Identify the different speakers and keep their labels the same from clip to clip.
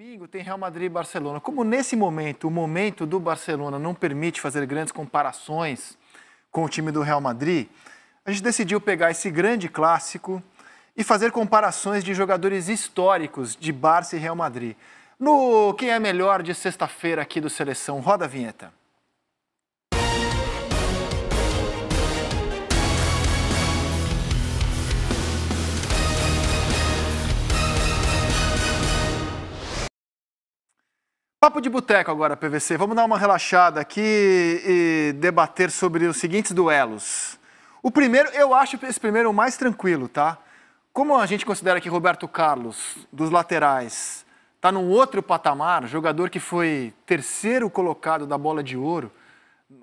Speaker 1: Domingo tem Real Madrid e Barcelona. Como nesse momento, o momento do Barcelona não permite fazer grandes comparações com o time do Real Madrid, a gente decidiu pegar esse grande clássico e fazer comparações de jogadores históricos de Barça e Real Madrid. No Quem é Melhor de sexta-feira aqui do Seleção, roda a vinheta. Papo de boteco agora, PVC. Vamos dar uma relaxada aqui e debater sobre os seguintes duelos. O primeiro, eu acho esse primeiro o mais tranquilo, tá? Como a gente considera que Roberto Carlos, dos laterais, está num outro patamar, jogador que foi terceiro colocado da bola de ouro,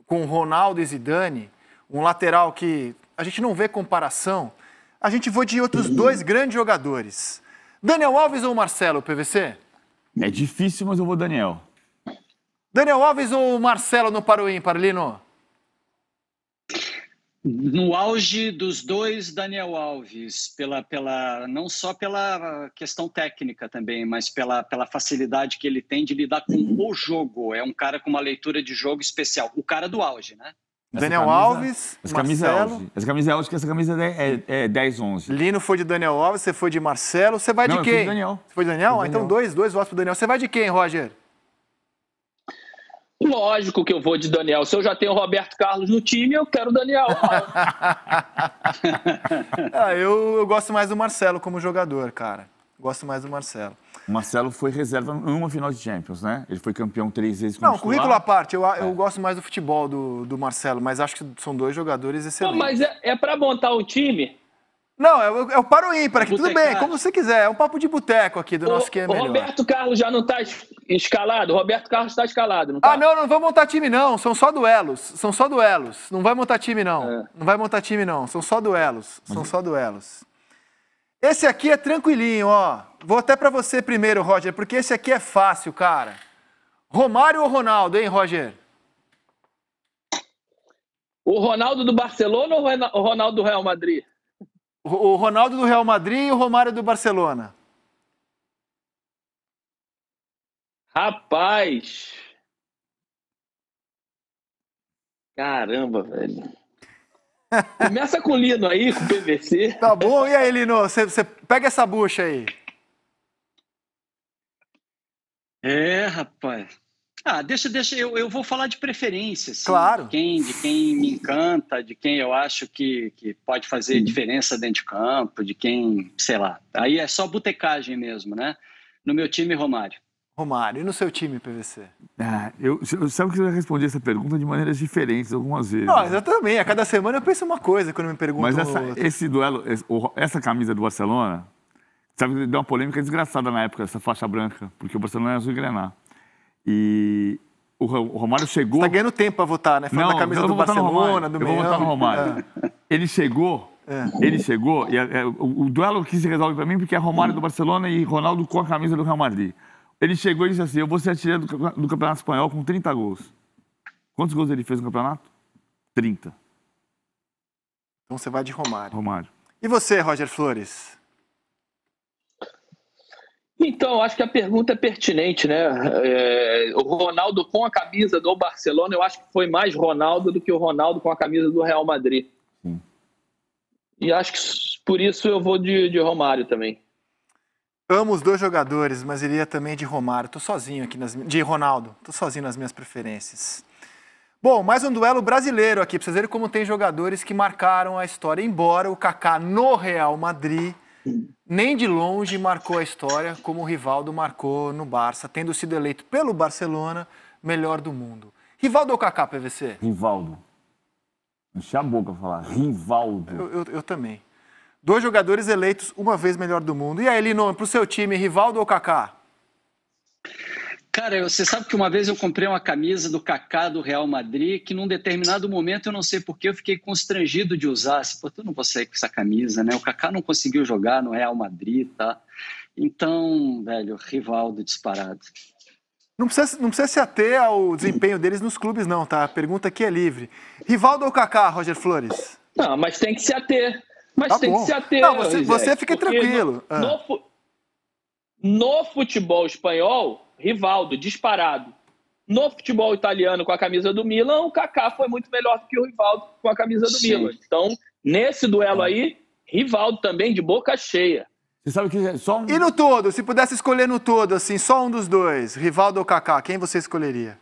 Speaker 1: com Ronaldo e Zidane, um lateral que a gente não vê comparação, a gente vou de outros dois grandes jogadores. Daniel Alves ou Marcelo, PVC? É difícil, mas eu vou Daniel. Daniel Alves ou Marcelo no Paruim,
Speaker 2: Parlino? No auge dos dois, Daniel Alves, pela, pela, não só pela questão técnica também, mas pela, pela facilidade que ele tem de lidar com uhum. o jogo. É um cara com uma leitura de jogo especial. O cara do auge, né? Daniel camisa, Alves, essa é Marcelo.
Speaker 3: É Essa camisa é 11, essa camisa é, é, é
Speaker 1: 10, 11. Lino foi de Daniel Alves, você foi de Marcelo. Você vai Não, de quem? Eu fui de Daniel. Você foi de Daniel? Foi Daniel. Ah, então dois, dois votos pro Daniel. Você vai de quem, Roger? Lógico que eu vou de Daniel.
Speaker 4: Se eu já tenho o Roberto Carlos no time, eu quero o Daniel.
Speaker 1: ah, eu, eu gosto mais do Marcelo como jogador, cara. Gosto mais do Marcelo. O Marcelo foi
Speaker 3: reserva em uma final de Champions, né? Ele foi campeão três vezes com Não, currículo à
Speaker 1: parte, eu, é. eu gosto mais do futebol do, do Marcelo, mas acho que são dois jogadores excelentes. Não, mas
Speaker 3: é, é para montar
Speaker 1: um time? Não, eu, o paro aí, para aqui. tudo bem, como você quiser. É um papo de boteco aqui do o, nosso que é melhor. O Roberto Carlos já não está escalado? O Roberto Carlos está escalado, não tá? Ah, não, não vamos montar time, não. São só duelos. São só duelos. Não vai montar time, não. É. Não vai montar time, não. São só duelos. São só duelos. Esse aqui é tranquilinho, ó. Vou até para você primeiro, Roger, porque esse aqui é fácil, cara. Romário ou Ronaldo, hein, Roger? O Ronaldo do Barcelona ou o Ronaldo do Real Madrid? O Ronaldo do Real Madrid e o Romário do Barcelona.
Speaker 4: Rapaz!
Speaker 1: Caramba, velho. Começa com lino aí, com PVC. Tá bom? E aí, Lino, você, pega essa bucha aí.
Speaker 2: É, rapaz. Ah, deixa, deixa, eu, eu vou falar de preferências assim, claro. de, quem, de quem me encanta, de quem eu acho que, que pode fazer diferença dentro de campo, de quem, sei lá. Aí é só botecagem mesmo, né? No meu time, Romário.
Speaker 1: Romário, e no seu time, PVC?
Speaker 3: Ah, eu, eu sabe que você já respondi essa pergunta de maneiras diferentes algumas vezes. Não,
Speaker 1: né? eu também. A cada semana eu penso uma coisa quando me perguntam. Mas essa, esse
Speaker 3: duelo, essa camisa do Barcelona, sabe, deu uma polêmica desgraçada na época, essa faixa branca, porque o Barcelona é azul e grená. E o Romário chegou. Você tá ganhando tempo para votar, né? Falando não, da camisa do Barcelona, do Eu vou votar no Romário. É. Ele chegou. É. Ele chegou, e é, o, o duelo que se resolve para mim, porque é Romário do Barcelona e Ronaldo com a camisa do Real Madrid. Ele chegou e disse assim: Eu vou ser atirado do, do Campeonato Espanhol com 30 gols. Quantos gols ele
Speaker 1: fez no campeonato? 30. Então você vai de Romário. Romário. E você, Roger Flores?
Speaker 4: Então, acho que a pergunta é pertinente, né? É, o Ronaldo com a camisa do Barcelona, eu acho que foi mais Ronaldo do que o Ronaldo com a camisa do Real Madrid. Sim. E acho que por isso eu vou de, de Romário também.
Speaker 1: Amo os dois jogadores, mas iria também de Romário. Tô sozinho aqui nas de Ronaldo. Tô sozinho nas minhas preferências. Bom, mais um duelo brasileiro aqui, Para vocês verem como tem jogadores que marcaram a história. Embora o Kaká no Real Madrid nem de longe marcou a história como o Rivaldo marcou no Barça, tendo sido eleito pelo Barcelona melhor do mundo. Rivaldo ou Kaká, PVC?
Speaker 3: Rivaldo. Enche a boca falar. Rivaldo.
Speaker 1: Eu, eu, eu também. Dois jogadores eleitos uma vez melhor do mundo. E aí, Linon, para o seu time, Rivaldo ou Kaká?
Speaker 2: Cara, você sabe que uma vez eu comprei uma camisa do Kaká do Real Madrid que num determinado momento eu não sei porquê eu fiquei constrangido de usar. Assim, Pô, tu não vou sair com essa camisa, né? O Kaká não conseguiu jogar no Real Madrid, tá? Então, velho, Rivaldo disparado.
Speaker 1: Não precisa, não precisa se ater ao desempenho deles nos clubes, não, tá? A pergunta aqui é livre. Rivaldo ou Kaká, Roger Flores? Não, mas tem que se ater. Mas tá tem bom. que se ater. Não, você, você é, fica tranquilo. No, ah.
Speaker 4: no, no futebol espanhol, Rivaldo, disparado. No futebol italiano com a camisa do Milan, o Kaká foi muito melhor do que o Rivaldo com a camisa do Sim. Milan. Então, nesse duelo aí, Rivaldo também de boca cheia.
Speaker 1: Você sabe que só um... E no todo, se pudesse escolher no todo, assim, só um dos dois, Rivaldo ou Kaká, quem você escolheria?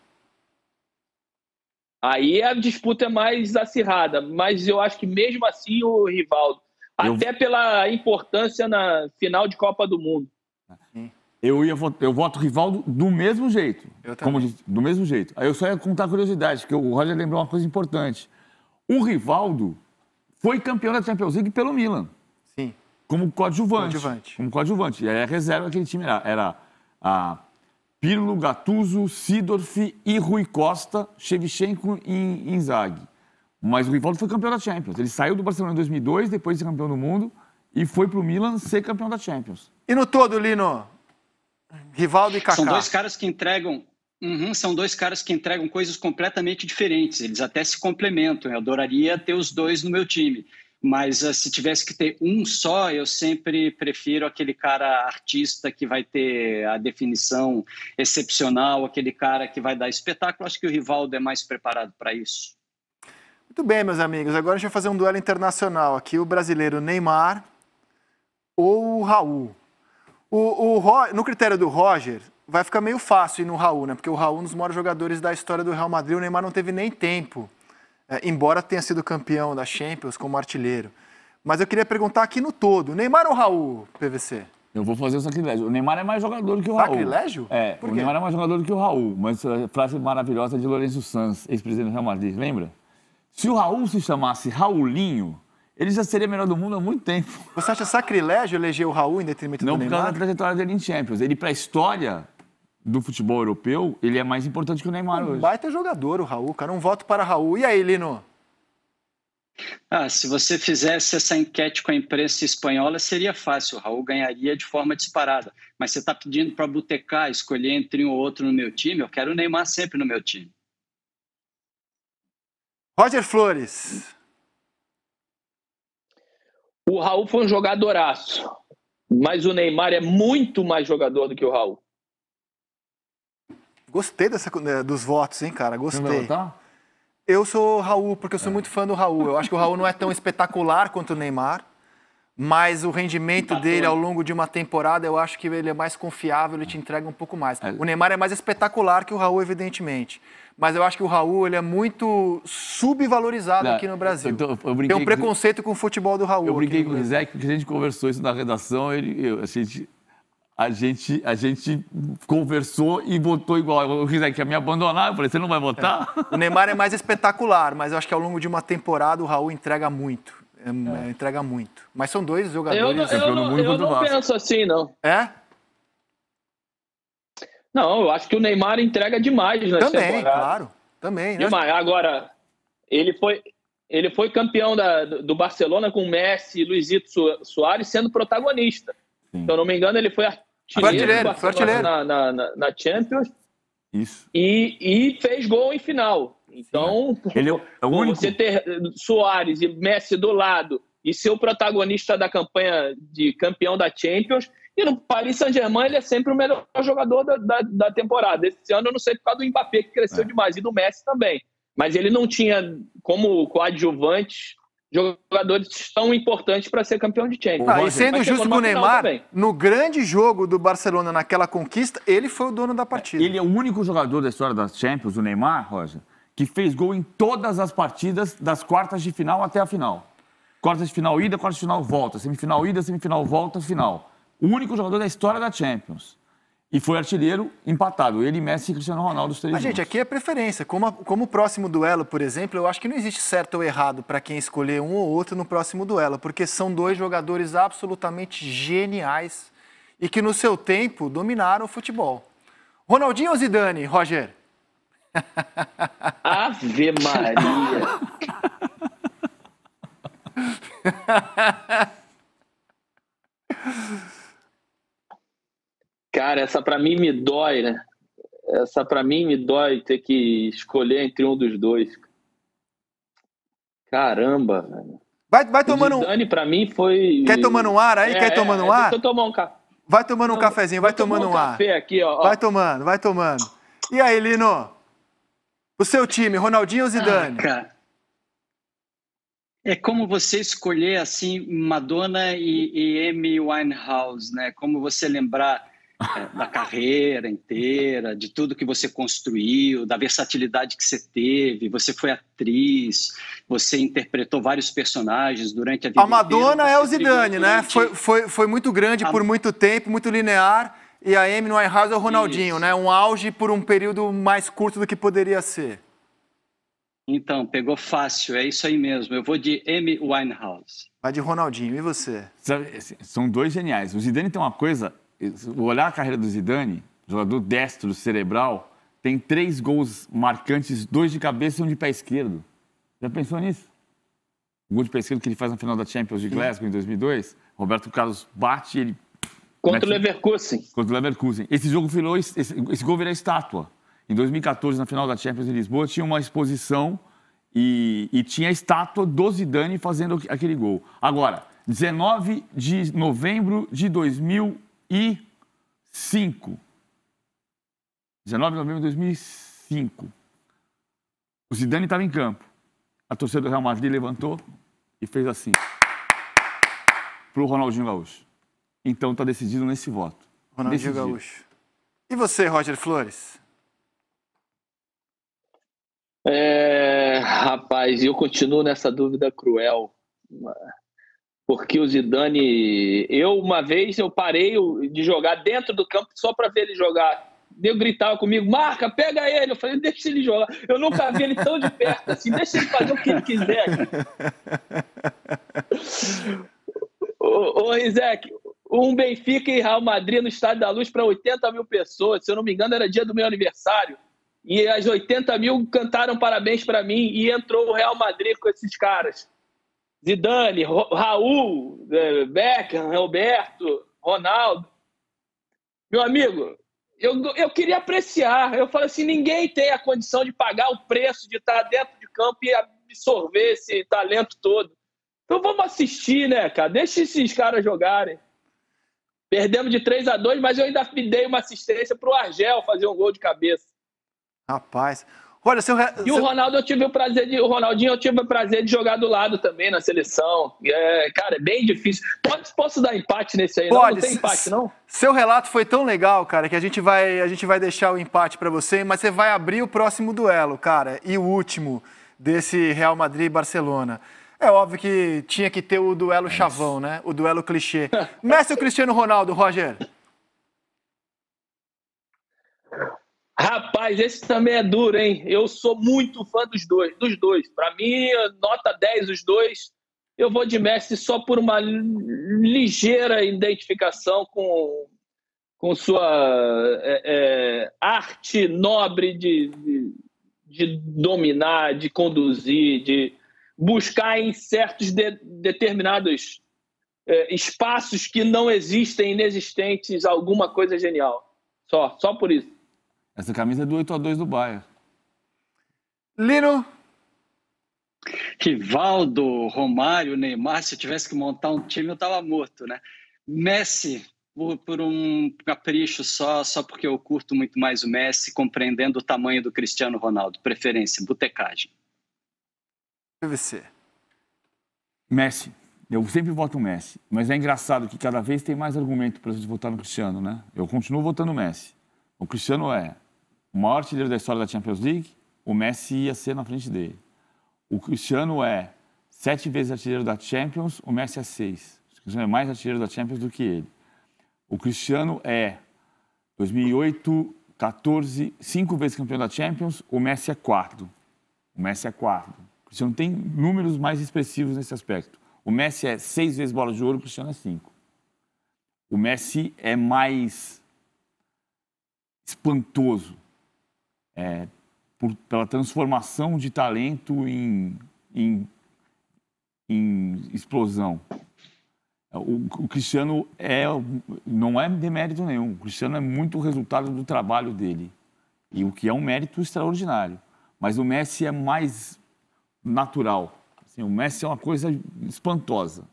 Speaker 4: Aí a disputa é mais acirrada, mas eu acho que mesmo assim o Rivaldo, até pela importância na final de Copa do Mundo.
Speaker 3: Eu, ia, eu voto Rivaldo do mesmo jeito. Eu também. Como, do mesmo jeito. Aí eu só ia contar curiosidade, porque o Roger lembrou uma coisa importante. O Rivaldo foi campeão da Champions League pelo Milan. Sim. Como coadjuvante. coadjuvante. Como coadjuvante. E aí a reserva daquele time era, era a Pirlo, Gattuso, Sidorf e Rui Costa, Shevchenko e Inzaghi. Mas o Rivaldo foi campeão da Champions. Ele saiu do Barcelona em 2002, depois de ser campeão do mundo, e foi para o Milan ser campeão da Champions.
Speaker 2: E no todo, Lino? Rivaldo e Kaká. São dois caras que entregam Uhum, são dois caras que entregam coisas completamente diferentes. Eles até se complementam. Eu adoraria ter os dois no meu time. Mas ah, se tivesse que ter um só, eu sempre prefiro aquele cara artista que vai ter a definição excepcional, aquele cara que vai dar espetáculo. Acho que o Rivaldo é mais preparado para isso.
Speaker 1: Muito bem, meus amigos. Agora a gente vai fazer um duelo internacional aqui. O brasileiro Neymar ou o Raul. O, o, no critério do Roger, vai ficar meio fácil ir no Raul, né? Porque o Raul é um dos maiores jogadores da história do Real Madrid. O Neymar não teve nem tempo, é, embora tenha sido campeão da Champions como artilheiro. Mas eu queria perguntar aqui no todo: Neymar ou Raul, PVC? Eu vou fazer o sacrilégio. O Neymar é mais jogador do que o sacrilégio? Raul. Sacrilégio?
Speaker 3: É. O Neymar é mais jogador do que o Raul, mas a é, frase maravilhosa de Lourenço Sanz, ex-presidente do Real Madrid, lembra? Se o Raul se chamasse Raulinho, ele já seria melhor do mundo há muito tempo.
Speaker 1: Você acha sacrilégio eleger o Raul em detrimento Não do Neymar? Não, por
Speaker 3: causa da trajetória dele em Champions. Ele, para a história do futebol europeu, ele é mais importante que o Neymar um hoje. baita jogador o Raul, cara.
Speaker 1: Um voto para Raul. E aí, Lino?
Speaker 2: Ah, se você fizesse essa enquete com a imprensa espanhola, seria fácil. O Raul ganharia de forma disparada. Mas você está pedindo para botecar, escolher entre um ou outro no meu time? Eu quero o Neymar sempre no meu time.
Speaker 1: Roger Flores. O Raul
Speaker 4: foi um jogadoraço, mas o Neymar é muito mais jogador do que o Raul.
Speaker 1: Gostei dessa, né, dos votos, hein, cara? Gostei. Eu sou Raul, porque eu sou é. muito fã do Raul. Eu acho que o Raul não é tão espetacular quanto o Neymar mas o rendimento dele né? ao longo de uma temporada, eu acho que ele é mais confiável, ele te entrega um pouco mais. É. O Neymar é mais espetacular que o Raul, evidentemente. Mas eu acho que o Raul ele é muito subvalorizado Não, aqui no Brasil. Eu, eu, eu Tem um preconceito com, o futebol do Raul. Eu brinquei com o Rizek,
Speaker 3: porque a gente conversou isso na redação, ele, eu, a gente a gente, a gente conversou e votou igual. O Rizek ia me abandonar, eu falei, você não vai votar?
Speaker 1: É. O Neymar é mais espetacular, mas eu acho que ao longo de uma temporada o Raul entrega muito. É, é. entrega muito. Mas são dois jogadores. Eu não, eu não, eu não penso
Speaker 4: assim, não. É? Não, eu acho que o Neymar entrega demais na Também, temporada. claro.
Speaker 1: Também. Né? Demais. Agora,
Speaker 4: ele foi, ele foi campeão da, do Barcelona com Messi e Luizito Soares sendo protagonista. Sim. Se eu não me engano, ele foi artilheiro, artilheiro, na, na, na, Champions. Isso. E, e fez gol em final. Então, Ele é o único. você ter eh, Soares e Messi do lado e ser o protagonista da campanha de campeão da Champions. E no Paris Saint-Germain ele é sempre o melhor jogador da, da, da, temporada. Esse ano eu não sei por causa do Mbappé, que cresceu é. demais, e do Messi também. Mas ele não tinha, como coadjuvante, jogadores tão importantes para ser campeão de Champions. Ah, e sendo justo com o Neymar,
Speaker 1: no grande jogo do Barcelona naquela conquista, ele
Speaker 3: foi o dono da partida. Ele é o único jogador da história das Champions, o Neymar, Roger, que fez gol em todas as partidas das quartas de final até a final. Quartas de final ida, quartas de final volta, semifinal ida, semifinal volta, final. O único jogador da história da Champions. E foi artilheiro empatado. Ele, Messi e Cristiano Ronaldo, os três Mas, gente,
Speaker 1: aqui é preferência. Como, a, como o próximo duelo, por exemplo, eu acho que não existe certo ou errado para quem escolher um ou outro no próximo duelo, porque são dois jogadores absolutamente geniais e que, no seu tempo, dominaram o futebol. Ronaldinho ou Zidane, Roger? Ave Maria.
Speaker 4: Cara, essa para mim me dói, né? Essa para mim me dói ter que escolher entre um dos dois. Caramba, velho. Vai, vai tomando um. Dani para mim foi. Quer tomando um ar aí? É, Quer tomando é, um ar? Deixa eu tomar um café.
Speaker 1: Vai tomando um cafezinho, vai tomando um, ar. ar. Aqui, ó, ó. Vai tomando, vai tomando. E aí, Lino? O seu time, Ronaldinho ou ah, Zidane?
Speaker 2: Ah, cara. É como você escolher assim Madonna e, e Amy Winehouse, né? Como você lembrar é, da carreira inteira, de tudo que você construiu, da versatilidade que você teve. Você foi atriz, você interpretou vários personagens durante a vida. A Madonna inteira, é o Zidane, né? Foi,
Speaker 1: foi, foi muito grande a... por muito tempo, muito linear e a Amy Winehouse é o Ronaldinho, Isso. né? Um auge por um período mais curto do que poderia ser.
Speaker 2: Então, pegou fácil, é isso aí mesmo. Eu vou de Amy Winehouse.
Speaker 1: Vai de Ronaldinho, e você?
Speaker 3: Sabe, são dois geniais. O Zidane tem uma coisa, olhar a carreira do Zidane, jogador destro, cerebral, tem três gols marcantes, dois de cabeça e um de pé esquerdo. Já pensou nisso? O gol de pé esquerdo que ele faz na final da Champions de Glasgow em 2002, Roberto Carlos bate, ele Contra é o Leverkusen. Contra o Leverkusen. Esse jogo virou, esse, esse gol virou estátua. Em 2014, na final da Champions em Lisboa, tinha uma exposição e, e tinha a estátua do Zidane fazendo aquele gol. Agora, 19 de novembro de 2005. 19 de novembro de 2005. O Zidane estava em campo. A torcida do Real Madrid levantou e fez assim. Para o Ronaldinho Gaúcho. Então está decidido nesse voto. Ronaldinho decidido. Gaúcho.
Speaker 1: E você, Roger Flores? É,
Speaker 4: rapaz, eu continuo nessa dúvida cruel. Porque o Zidane, eu uma vez eu parei de jogar dentro do campo só para ver ele jogar. Deu gritava comigo, marca, pega ele. Eu falei, deixa ele jogar. Eu nunca vi ele tão de perto assim, deixa ele fazer o que ele quiser. ô, ô Rizek, um Benfica e Real Madrid no Estádio da Luz para 80 mil pessoas. Se eu não me engano, era dia do meu aniversário. E as 80 mil cantaram parabéns para mim e entrou o Real Madrid com esses caras. Zidane, Raul, é, Beckham, Roberto, Ronaldo. Meu amigo, eu, eu queria apreciar. Eu falo assim: ninguém tem a condição de pagar o preço de estar dentro de campo e absorver esse talento todo. Então vamos assistir, né, cara? Deixa esses caras jogarem. Perdemos de 3 a 2 mas eu ainda me dei uma assistência para o Argel fazer um gol de cabeça. Rapaz. Olha, seu... E o Ronaldo, eu tive o prazer de. O Ronaldinho, eu tive o prazer de jogar do lado também na seleção. É, cara, é bem difícil.
Speaker 1: Pode, posso dar empate nesse aí? Pode. Não, não tem empate, não? Seu relato foi tão legal, cara, que a gente vai, a gente vai deixar o empate para você, mas você vai abrir o próximo duelo, cara, e o último desse Real Madrid e Barcelona. É óbvio que tinha que ter o duelo chavão, né? O duelo clichê. Messi ou Cristiano Ronaldo, Roger?
Speaker 4: Rapaz, esse também é duro, hein? Eu sou muito fã dos dois, dos dois. Para mim, nota 10 os dois. Eu vou de Messi só por uma ligeira identificação com, com sua é, é, arte nobre de, de, de dominar, de conduzir, de, buscar em certos de, determinados é, espaços que não existem, inexistentes, alguma coisa genial. Só, só por
Speaker 2: isso. Essa camisa é do 8 a 2 do Bahia. Lino, Rivaldo, Romário, Neymar, se eu tivesse que montar um time, eu estava morto, né? Messi, por, um capricho só, só porque eu curto muito mais o Messi, compreendendo o tamanho do Cristiano Ronaldo. Preferência, botecagem.
Speaker 3: PVC? Messi. Eu sempre voto o Messi. Mas é engraçado que cada vez tem mais argumento para a gente votar no Cristiano, né? Eu continuo votando o Messi. O Cristiano é o maior artilheiro da história da Champions League, o Messi ia ser na frente dele. O Cristiano é sete vezes artilheiro da Champions, o Messi é seis. O Cristiano é mais artilheiro da Champions do que ele. O Cristiano é 2008, 14, cinco vezes campeão da Champions, o Messi é quarto. O Messi é quarto. Você não tem números mais expressivos nesse aspecto. O Messi é seis vezes bola de ouro, o Cristiano é cinco. O Messi é mais espantoso é, por, pela transformação de talento em, em, em explosão. É, o, o, Cristiano é, não é demérito nenhum. O Cristiano é muito resultado do trabalho dele, e o que é um mérito extraordinário. Mas o Messi é mais natural. Assim, o Messi é uma coisa espantosa.